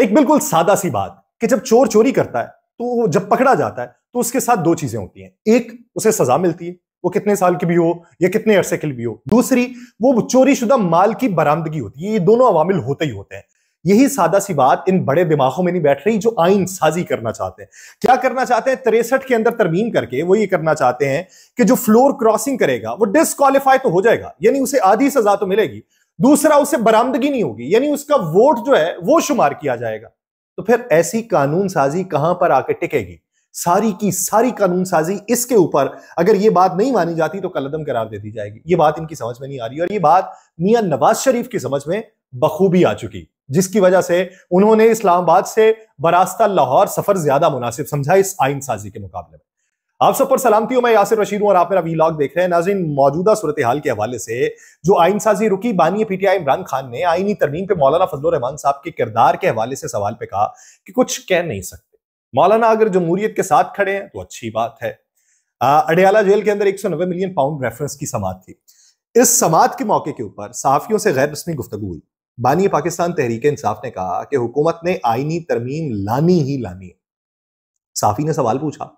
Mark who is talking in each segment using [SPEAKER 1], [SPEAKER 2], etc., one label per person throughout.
[SPEAKER 1] एक बिल्कुल सादा सी बात कि जब चोर चोरी करता है तो जब पकड़ा जाता है तो उसके साथ दो चीजें होती हैं एक उसे सजा मिलती है वो कितने साल की भी हो या कितने अरसे के लिए भी हो दूसरी वो चोरीशुदा माल की बरामदगी होती है ये दोनों अवामिल होते ही होते हैं यही सादा सी बात इन बड़े दिमागों में नहीं बैठ रही जो आइन साजी करना चाहते हैं क्या करना चाहते हैं तिरसठ के अंदर तरमीम करके वो ये करना चाहते हैं कि जो फ्लोर क्रॉसिंग करेगा वो डिसक्वालीफाई तो हो जाएगा यानी उसे आधी सजा तो मिलेगी दूसरा उसे बरामदगी नहीं होगी यानी उसका वोट जो है वो शुमार किया जाएगा तो फिर ऐसी कानून साजी कहां पर आके टिकेगी सारी की सारी कानून साजी इसके ऊपर अगर ये बात नहीं मानी जाती तो कलदम करार दे दी जाएगी ये बात इनकी समझ में नहीं आ रही और ये बात मियां नवाज शरीफ की समझ में बखूबी आ चुकी जिसकी वजह से उन्होंने इस्लामाबाद से बरास्ता लाहौर सफर ज्यादा मुनासिब समझा इस आइन साजी के मुकाबले में आप सब पर सलामती हूं मैं यासिर रशीद हूं और आप मेरा वीलॉग देख रहे हैं नाजिन मौजूदा सूरत हाल के हवाले से जो आइन साजी रुकी बानी पीटीआई इमरान खान ने आईनी तरमीम पे मौलाना फजल रहमान साहब के किरदार के हवाले से सवाल पे कहा कि कुछ कह नहीं सकते मौलाना अगर जमहूरियत के साथ खड़े हैं तो अच्छी बात है अडयाला जेल के अंदर 190 मिलियन पाउंड रेफरेंस की समात थी इस समात के मौके के ऊपर सहाफियों से गैर रस्मी गुफ्तु हुई बानी पाकिस्तान तहरीक इंसाफ ने कहा कि हुकूमत ने आईनी तरमीम लानी ही लानी है साफी ने सवाल पूछा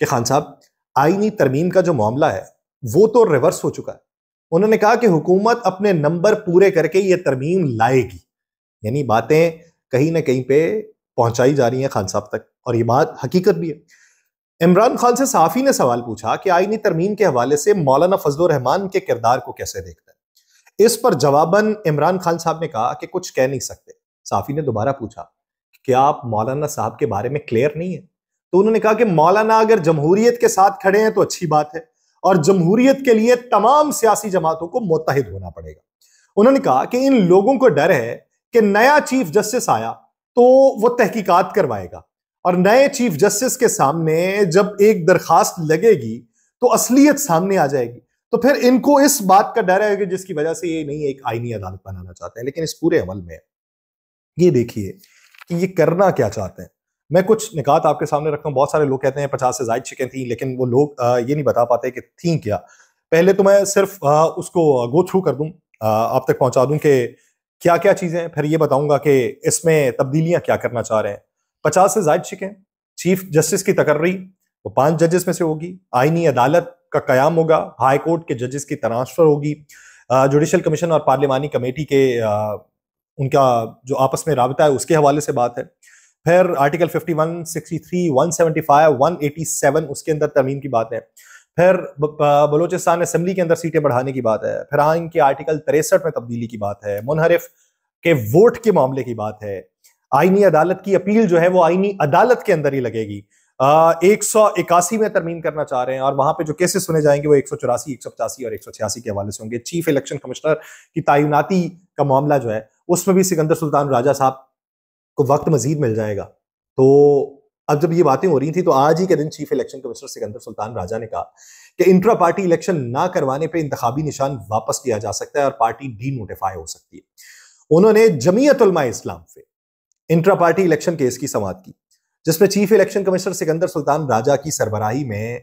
[SPEAKER 1] कि खान साहब आइनी तरमीम का जो मामला है वो तो रिवर्स हो चुका है उन्होंने कहा कि हुकूमत अपने नंबर पूरे करके ये तरमीम लाएगी यानी बातें कहीं ना कहीं पे पहुंचाई जा रही हैं खान साहब तक और ये बात हकीकत भी है इमरान खान से साफी ने सवाल पूछा कि आइनी तरमीम के हवाले से मौलाना फजल रहमान के किरदार को कैसे देखता है इस पर जवाबन इमरान खान साहब ने कहा कि कुछ कह नहीं सकते साफी ने दोबारा पूछा कि क्या आप मौलाना साहब के बारे में क्लियर नहीं है तो उन्होंने कहा कि मौलाना अगर जमहूरियत के साथ खड़े हैं तो अच्छी बात है और जमहूरियत के लिए तमाम सियासी जमातों को मुतहद होना पड़ेगा उन्होंने कहा कि इन लोगों को डर है कि नया चीफ जस्टिस आया तो वो तहकीकात करवाएगा और नए चीफ जस्टिस के सामने जब एक दरखास्त लगेगी तो असलियत सामने आ जाएगी तो फिर इनको इस बात का डर है कि जिसकी वजह से ये नहीं एक आईनी अदालत बनाना चाहते हैं लेकिन इस पूरे अमल में ये देखिए कि ये करना क्या चाहते हैं मैं कुछ निकात आपके सामने रखता हूँ बहुत सारे लोग कहते हैं पचास से जायद चिकन थी लेकिन वो लोग ये नहीं बता पाते कि थी क्या पहले तो मैं सिर्फ उसको गो थ्रू कर दूँ आप तक पहुँचा दूँ कि क्या क्या चीज़ें फिर ये बताऊँगा कि इसमें तब्दीलियाँ क्या करना चाह रहे हैं पचास से जायद चिकन चीफ जस्टिस की तकर्री वो पांच जजेस में से होगी आइनी अदालत का क्याम होगा हाई कोर्ट के जजेस की ट्रांसफर होगी जुडिशल कमीशन और पार्लियामानी कमेटी के आ, उनका जो आपस में रबता है उसके हवाले से बात है फिर आर्टिकल 51, 63, 175, 187 उसके अंदर तरमीम की बात है फिर बलोचिस्तान असम्बली के अंदर सीटें बढ़ाने की बात है फिर आइन के आर्टिकल तिरसठ में तब्दीली की बात है मुनहरफ के वोट के मामले की बात है आइनी अदालत की अपील जो है वो आइनी अदालत के अंदर ही लगेगी एक सौ इक्यासी में तरमीम करना चाह रहे हैं और वहां पे जो केसेस सुने जाएंगे वो एक सौ चौरासी एक सौ पचासी और एक सौ छियासी के हवाले से होंगे चीफ इलेक्शन कमिश्नर की तैनाती का मामला जो है उसमें भी सिकंदर सुल्तान राजा साहब तो वक्त मजीद मिल जाएगा तो अब जब ये बातें हो रही थी तो आज ही के दिन chief election commissioner Sikandar Sultan Raja ने कहा कि इंट्रा पार्टी इलेक्शन ना करवाने पर इंतबी निशान वापस लिया जा सकता है और पार्टी डी नोटिफाई हो सकती है उन्होंने जमीयत इस्लाम से इंट्रा पार्टी इलेक्शन केस की समात की जिसमें chief election commissioner Sikandar Sultan Raja की सरबराही में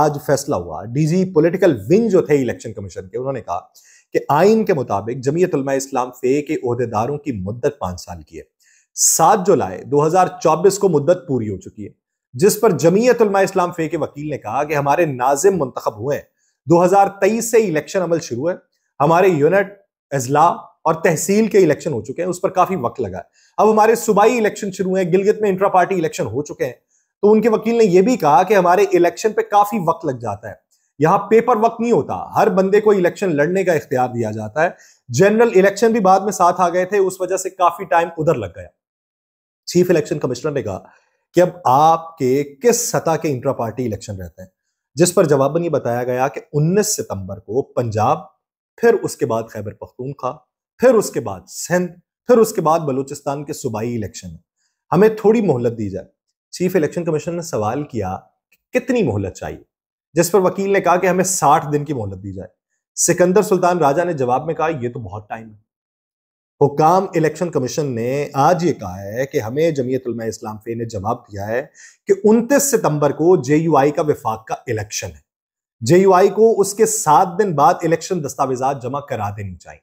[SPEAKER 1] आज फैसला हुआ डीजी पॉलिटिकल विंग जो थे इलेक्शन कमीशन के उन्होंने कहा कि आइन के मुताबिक जमीयत इस्लाम फे के अहदेदारों की मुद्दत पांच साल की है सात जुलाई 2024 को मुद्दत पूरी हो चुकी है जिस पर जमीयत इस्लाम फे के वकील ने कहा कि हमारे नाजिम मुंतखब हुए हैं तेईस से इलेक्शन अमल शुरू है हमारे यूनिट अजला और तहसील के इलेक्शन हो चुके हैं उस पर काफी वक्त लगा है अब हमारे सूबाई इलेक्शन शुरू हैं गिलगित में इंट्रा पार्टी इलेक्शन हो चुके हैं तो उनके वकील ने यह भी कहा कि हमारे इलेक्शन पे काफी वक्त लग जाता है यहां पेपर वक्त नहीं होता हर बंदे को इलेक्शन लड़ने का इख्तियार दिया जाता है जनरल इलेक्शन भी बाद में साथ आ गए थे उस वजह से काफी टाइम उधर लग गया चीफ इलेक्शन कमिश्नर ने कहा कि अब आपके किस सतह के इंट्रा पार्टी इलेक्शन रहते हैं जिस पर जवाबन ये बताया गया कि 19 सितंबर को पंजाब फिर उसके बाद खैबर पख्तूनखा फिर उसके बाद सिंध फिर उसके बाद बलूचिस्तान के सूबाई इलेक्शन है हमें थोड़ी मोहलत दी जाए चीफ इलेक्शन कमिश्नर ने सवाल किया कि कितनी मोहलत चाहिए जिस पर वकील ने कहा कि हमें साठ दिन की मोहलत दी जाए सिकंदर सुल्तान राजा ने जवाब में कहा यह तो बहुत टाइम है हुकाम इलेक्शन कमीशन ने आज ये कहा है कि हमें उलमा इस्लाम फे ने जवाब दिया है कि 29 सितंबर को जे का विफाक का इलेक्शन है जे को उसके सात दिन बाद इलेक्शन दस्तावेजात जमा करा देनी चाहिए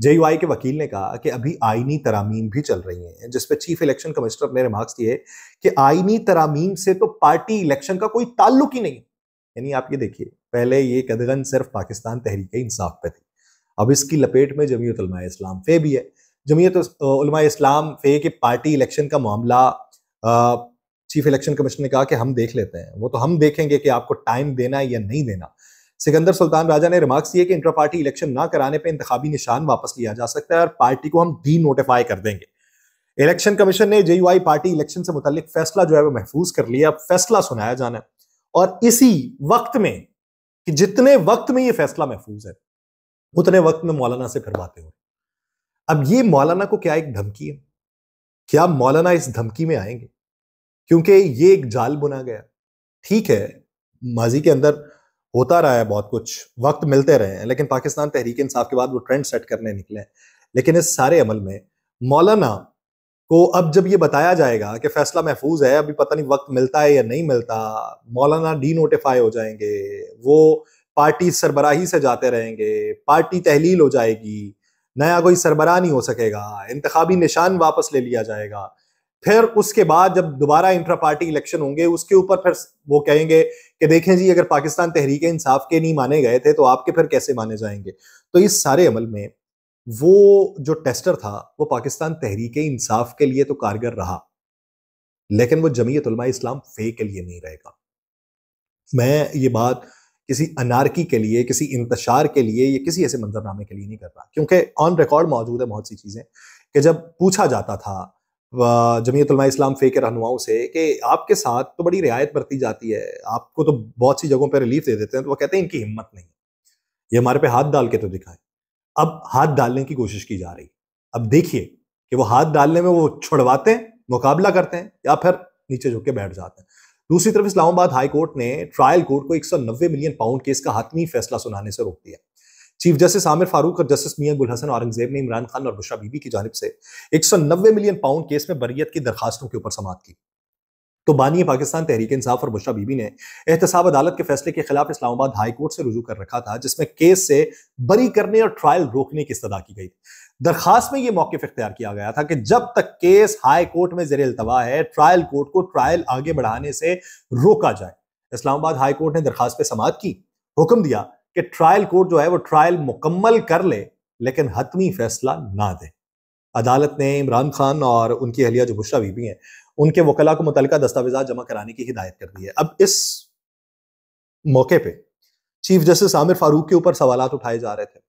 [SPEAKER 1] जे के वकील ने कहा कि अभी आइनी तरामीम भी चल रही हैं जिसपे चीफ इलेक्शन कमिश्नर ने रिमार्क्स दिए कि आइनी तरामीम से तो पार्टी इलेक्शन का कोई ताल्लुक ही नहीं यानी आप ये देखिए पहले ये कदगन सिर्फ पाकिस्तान तहरीक इंसाफ पे थी अब इसकी लपेट में जमीयत इस्लाम फे भी है जमीयत इस्लाम फे के पार्टी इलेक्शन का मामला चीफ इलेक्शन कमिश्नर ने कहा कि हम देख लेते हैं वो तो हम देखेंगे कि आपको टाइम देना है या नहीं देना सिकंदर सुल्तान राजा ने रिमार्क्स दिए कि इंटर पार्टी इलेक्शन ना कराने पर इंतबी निशान वापस लिया जा सकता है और पार्टी को हम डी नोटिफाई कर देंगे इलेक्शन कमीशन ने जे पार्टी इलेक्शन से मुतल फैसला जो है वो महफूज कर लिया फैसला सुनाया जाना और इसी वक्त में कि जितने वक्त में ये फैसला महफूज है उतने वक्त में मौलाना से फिर बातें हुई अब ये मौलाना को क्या एक धमकी है क्या मौलाना इस धमकी में आएंगे क्योंकि ये एक जाल बुना गया ठीक है माजी के अंदर होता रहा है बहुत कुछ वक्त मिलते रहे हैं लेकिन पाकिस्तान तहरीक इंसाफ के बाद वो ट्रेंड सेट करने निकले हैं लेकिन इस सारे अमल में मौलाना को अब जब ये बताया जाएगा कि फैसला महफूज है अभी पता नहीं वक्त मिलता है या नहीं मिलता मौलाना डी नोटिफाई हो जाएंगे वो पार्टी सरबराही से जाते रहेंगे पार्टी तहलील हो जाएगी नया कोई सरबरा नहीं हो सकेगा इंतबी निशान वापस ले लिया जाएगा फिर उसके बाद जब दोबारा इंट्रा पार्टी इलेक्शन होंगे उसके ऊपर फिर वो कहेंगे कि देखें जी अगर पाकिस्तान तहरीक इंसाफ के नहीं माने गए थे तो आपके फिर कैसे माने जाएंगे तो इस सारे अमल में वो जो टेस्टर था वो पाकिस्तान तहरीक इंसाफ के लिए तो कारगर रहा लेकिन वो जमीयत इस्लाम फे के लिए नहीं रहेगा मैं ये बात किसी अनारकी के लिए किसी इंतशार के लिए या किसी ऐसे मंजरनामे के लिए नहीं कर रहा क्योंकि ऑन रिकॉर्ड मौजूद है बहुत सी चीज़ें कि जब पूछा जाता था जमीयतलमा इस्लाम फे के रहनुमाओं से कि आपके साथ तो बड़ी रियायत बरती जाती है आपको तो बहुत सी जगहों पर रिलीफ दे देते हैं तो वो कहते हैं इनकी हिम्मत नहीं ये हमारे पे हाथ डाल के तो दिखाएं अब हाथ डालने की कोशिश की जा रही अब देखिए कि वो हाथ डालने में वो छुड़वाते हैं मुकाबला करते हैं या फिर नीचे झुक के बैठ जाते हैं दूसरी तरफ इस्लामाबाद हाई कोर्ट ने ट्रायल कोर्ट को 190 मिलियन पाउंड केस का हतमी फैसला सुनाने से रोक दिया चीफ जस्टिस आमिर फारूक और जस्टिस मियां गुल हसन औरंगजेब ने इमरान खान और बुशा बीबी की जानब से 190 मिलियन पाउंड केस में बरियत की दरखास्तों के ऊपर समाप्त की तो बानी पाकिस्तान तहरीक इंसाफ और बुशा बीबी ने एहतसाब अदालत के फैसले के खिलाफ इस्लामाबाद हाई कोर्ट से रुजू कर रखा था जिसमें केस से बरी करने और ट्रायल रोकने की सदा की गई दरखास्त में यह मौकफ इख्तियार किया गया था कि जब तक केस हाई कोर्ट में जेर अल्तवा है ट्रायल कोर्ट को ट्रायल आगे बढ़ाने से रोका जाए इस्लामाबाद हाई कोर्ट ने दरखास्त पर समात की हुक्म दिया कि ट्रायल कोर्ट जो है वो ट्रायल मुकम्मल कर ले लेकिन हतमी फैसला ना दे अदालत ने इमरान खान और उनकी अहलिया जो बुशरा बीबी हैं उनके वकला को मुतल दस्तावेजा जमा कराने की हिदायत कर दी है अब इस मौके पर चीफ जस्टिस आमिर फारूक के ऊपर सवाल उठाए जा रहे थे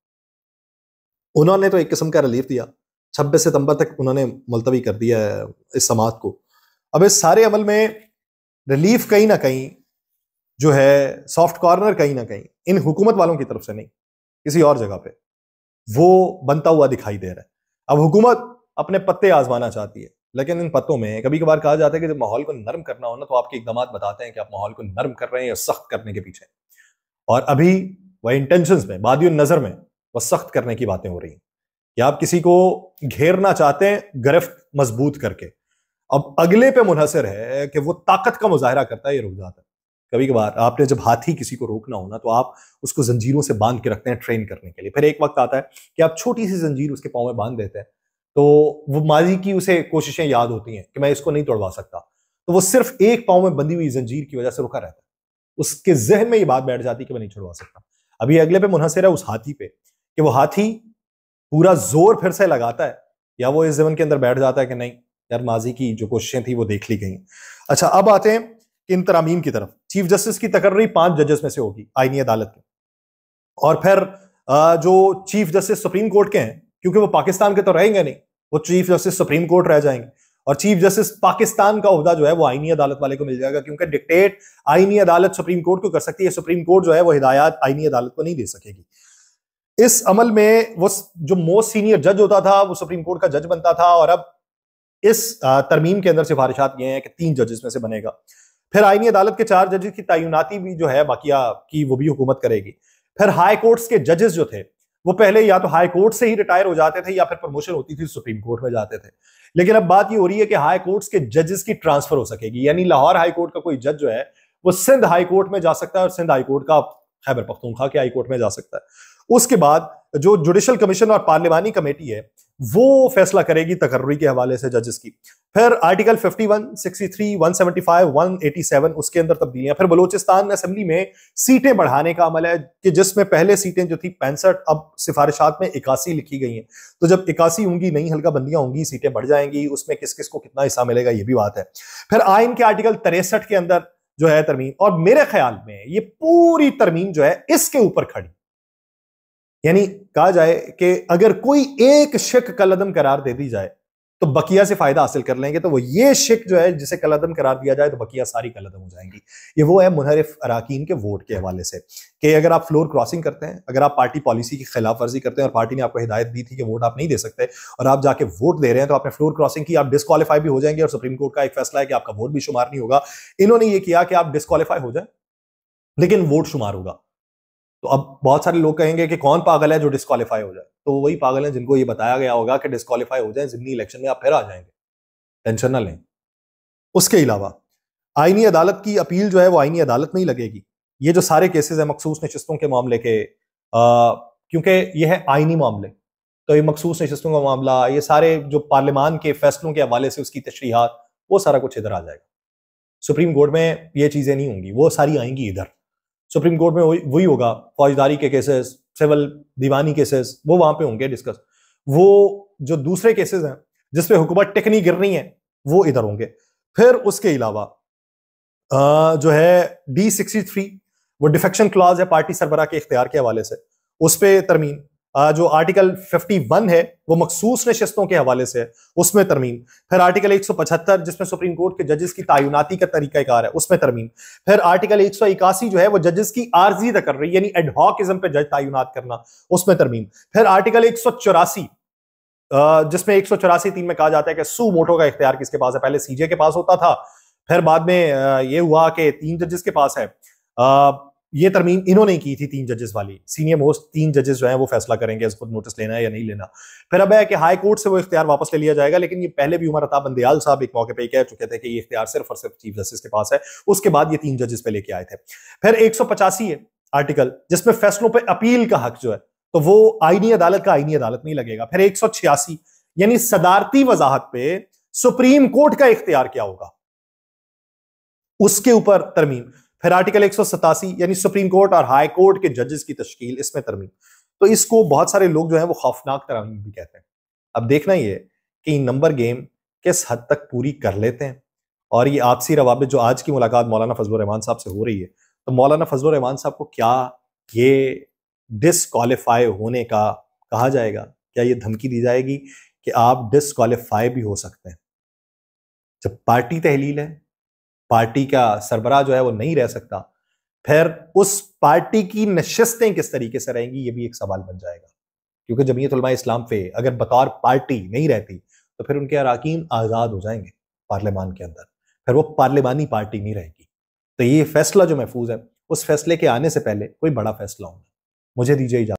[SPEAKER 1] उन्होंने तो एक किस्म का रिलीफ दिया छब्बीस सितंबर तक उन्होंने मुलतवी कर दिया है इस समात को अब इस सारे अमल में रिलीफ कहीं ना कहीं जो है सॉफ्ट कॉर्नर कहीं ना कहीं इन हुकूमत वालों की तरफ से नहीं किसी और जगह पे वो बनता हुआ दिखाई दे रहा है अब हुकूमत अपने पत्ते आजमाना चाहती है लेकिन इन पत्तों में कभी कभार कहा जाता है कि जब माहौल को नरम करना हो ना तो आपके इकदाम बताते हैं कि आप माहौल को नरम कर रहे हैं या सख्त करने के पीछे और अभी वह इंटेंशन में बाद नज़र में व सख्त करने की बातें हो रही हैं या आप किसी को घेरना चाहते हैं गिरफ्त मजबूत करके अब अगले पे मुनहसर है कि वो ताकत का मुजाहरा करता है ये रुक जाता है कभी कभार आपने जब हाथी किसी को रोकना हो ना तो आप उसको जंजीरों से बांध के रखते हैं ट्रेन करने के लिए फिर एक वक्त आता है कि आप छोटी सी जंजीर उसके पाँव में बांध देते हैं तो वो माजी की उसे कोशिशें याद होती हैं कि मैं इसको नहीं तोड़वा सकता तो वो सिर्फ एक पाँव में बंधी हुई जंजीर की वजह से रुका रहता है उसके जहन में ये बात बैठ जाती है कि मैं नहीं छुड़वा सकता अभी अगले पे मुनहसर है उस हाथी पे कि वो हाथी पूरा जोर फिर से लगाता है या वो इस जीवन के अंदर बैठ जाता है कि नहीं यार माजी की जो कोशिशें थी वो देख ली गई अच्छा अब आते हैं इन तरामीम की तरफ चीफ जस्टिस की तकर्री पांच जजेस में से होगी आईनी अदालत के और फिर जो चीफ जस्टिस सुप्रीम कोर्ट के हैं क्योंकि वो पाकिस्तान के तो रहेंगे नहीं वो चीफ जस्टिस सुप्रीम कोर्ट रह जाएंगे और चीफ जस्टिस पाकिस्तान का उहदा जो है वो आईनी अदालत वाले को मिल जाएगा क्योंकि डिक्टेट आईनी अदालत सुप्रीम कोर्ट को कर सकती है सुप्रीम कोर्ट जो है वो हिदायत आईनी अदालत को नहीं दे सकेगी इस अमल में वो जो मोस्ट सीनियर जज होता था वो सुप्रीम कोर्ट का जज बनता था और अब इस तरमीम के अंदर सिफारिशात ये हैं कि तीन जजेस में से बनेगा फिर आईनी अदालत के चार जजेस की तयनाती भी जो है बाकिया की वो भी हुकूमत करेगी फिर हाई कोर्ट्स के जजेस जो थे वो पहले या तो हाई कोर्ट से ही रिटायर हो जाते थे या फिर प्रमोशन होती थी सुप्रीम कोर्ट में जाते थे लेकिन अब बात ये हो रही है कि हाई कोर्ट्स के जजेस की ट्रांसफर हो सकेगी यानी लाहौर हाई कोर्ट का कोई जज जो है वो सिंध हाई कोर्ट में जा सकता है और सिंध हाई कोर्ट का खैबर पख्तूनखा के हाई कोर्ट में जा सकता है उसके बाद जो जुडिशल कमीशन और पार्लियमानी कमेटी है वो फैसला करेगी तकर्री के हवाले से जजेस की फिर आर्टिकल 51, 63, 175, 187 उसके अंदर तब्दीलियां फिर बलोचिस्तान असेंबली में सीटें बढ़ाने का अमल है कि जिसमें पहले सीटें जो थी पैंसठ अब सिफारिशात में इक्यासी लिखी गई हैं तो जब इक्यासी होंगी नई हल्का बंदियां होंगी सीटें बढ़ जाएंगी उसमें किस किस को कितना हिस्सा मिलेगा ये भी बात है फिर आइन के आर्टिकल तिरसठ के अंदर जो है तरमीम और मेरे ख्याल में ये पूरी तरमीम जो है इसके ऊपर खड़ी यानी कहा जाए कि अगर कोई एक शिक कलदम करार दे दी जाए तो बकिया से फायदा हासिल कर लेंगे तो वो ये शिक जो है जिसे कलदम करार दिया जाए तो बकिया सारी कलदम हो जाएंगी ये वो है मुनहरफ अरकान के वोट के हवाले से कि अगर आप फ्लोर क्रॉसिंग करते हैं अगर आप पार्टी पॉलिसी की खिलाफ वर्जी करते हैं और पार्टी ने आपको हिदायत दी थी कि वोट आप नहीं दे सकते और आप जाके वोट दे रहे हैं तो आपने फ्लोर क्रॉसिंग की आप डिसक्वालीफाई भी हो जाएंगे और सुप्रीम कोर्ट का एक फैसला है कि आपका वोट भी शुमार नहीं होगा इन्होंने ये किया कि आप डिसक्वालीफाई हो जाए लेकिन वोट शुमार होगा तो अब बहुत सारे लोग कहेंगे कि कौन पागल है जो डिस्कालीफाई हो जाए तो वही पागल है जिनको ये बताया गया होगा कि डिस्कालीफाई हो जाए जिमनी इलेक्शन में आप फिर आ जाएंगे टेंशन ना लें उसके अलावा आइनी अदालत की अपील जो है वो आइनी अदालत में ही लगेगी ये जो सारे केसेस हैं मखसूस नशस्तों के मामले के क्योंकि ये है आइनी मामले तो ये मखसूस नशस्तों का मामला ये सारे जो पार्लियमान के फैसलों के हवाले से उसकी तशरीहत वो सारा कुछ इधर आ जाएगा सुप्रीम कोर्ट में ये चीज़ें नहीं होंगी वो सारी आएंगी इधर सुप्रीम कोर्ट में वही होगा फौजदारी के केसेस सिविल दीवानी केसेस वो वहां पे होंगे डिस्कस वो जो दूसरे केसेस हैं जिसपे हुकूमत टिकनी गिर रही है वो इधर होंगे फिर उसके अलावा जो है डी सिक्सटी थ्री वो डिफेक्शन क्लॉज है पार्टी सरबरा के इख्तियार के हवाले से उस पर तरमीम जो आर्टिकल 51 है वो मखसूस नशस्तों के हवाले से है उसमें तरमीम फिर आर्टिकल 175 जिसमें सुप्रीम कोर्ट के जजेस की तयनाती का तरीकाकार है उसमें तरमीम फिर आर्टिकल एक जो है वो जजेस की आर्जी तकर्री यानी एडहॉकिज्म पे जज तयनात करना उसमें तरमीम फिर आर्टिकल एक जिसमें एक सौ चौरासी तीन में कहा जाता है कि सू मोटो का इख्तियार किसके पास है पहले सीजे के पास होता था फिर बाद में ये हुआ कि तीन जजेस के पास है ये तरमीम इन्होंने की थी तीन जजेस वाली सीनियर मोस्ट तीन जजेस जो हैं वो फैसला करेंगे इसको नोटिस लेना है या नहीं लेना फिर अब है कि हाई कोर्ट से वो इख्तियार वापस ले लिया जाएगा लेकिन ये पहले भी उमर अताब बंदयाल साहब एक मौके पर कह चुके थे कि ये इख्तियार सिर्फ और सिर्फ चीफ जस्टिस के पास है उसके बाद ये तीन जजेस पे लेके आए थे फिर एक है आर्टिकल जिसमें फैसलों पर अपील का हक जो है तो वो आईनी अदालत का आईनी अदालत नहीं लगेगा फिर एक यानी सदारती वजाहत पे सुप्रीम कोर्ट का इख्तियार क्या होगा उसके ऊपर तरमीम फिर आर्टिकल एक यानी सुप्रीम कोर्ट और हाई कोर्ट के जजेस की तश्कील इसमें तरमीम तो इसको बहुत सारे लोग जो है वो खौफनाक तरमीम भी कहते हैं अब देखना ये कि नंबर गेम किस हद तक पूरी कर लेते हैं और ये आपसी रवाबित जो आज की मुलाकात मौलाना फजल रहमान साहब से हो रही है तो मौलाना फजल रहमान साहब को क्या ये डिसक्वालीफाई होने का कहा जाएगा क्या ये धमकी दी जाएगी कि आप डिसक्वालीफाई भी हो सकते हैं जब पार्टी तहलील है पार्टी का सरबरा जो है वो नहीं रह सकता फिर उस पार्टी की नशस्तें किस तरीके से रहेंगी ये भी एक सवाल बन जाएगा क्योंकि जमीयत इस्लाम पे अगर बतौर पार्टी नहीं रहती तो फिर उनके अरकान आज़ाद हो जाएंगे पार्लियामान के अंदर फिर वो पार्लियामानी पार्टी नहीं रहेगी तो ये फैसला जो महफूज है उस फैसले के आने से पहले कोई बड़ा फैसला होगा मुझे दीजिए इजाज़त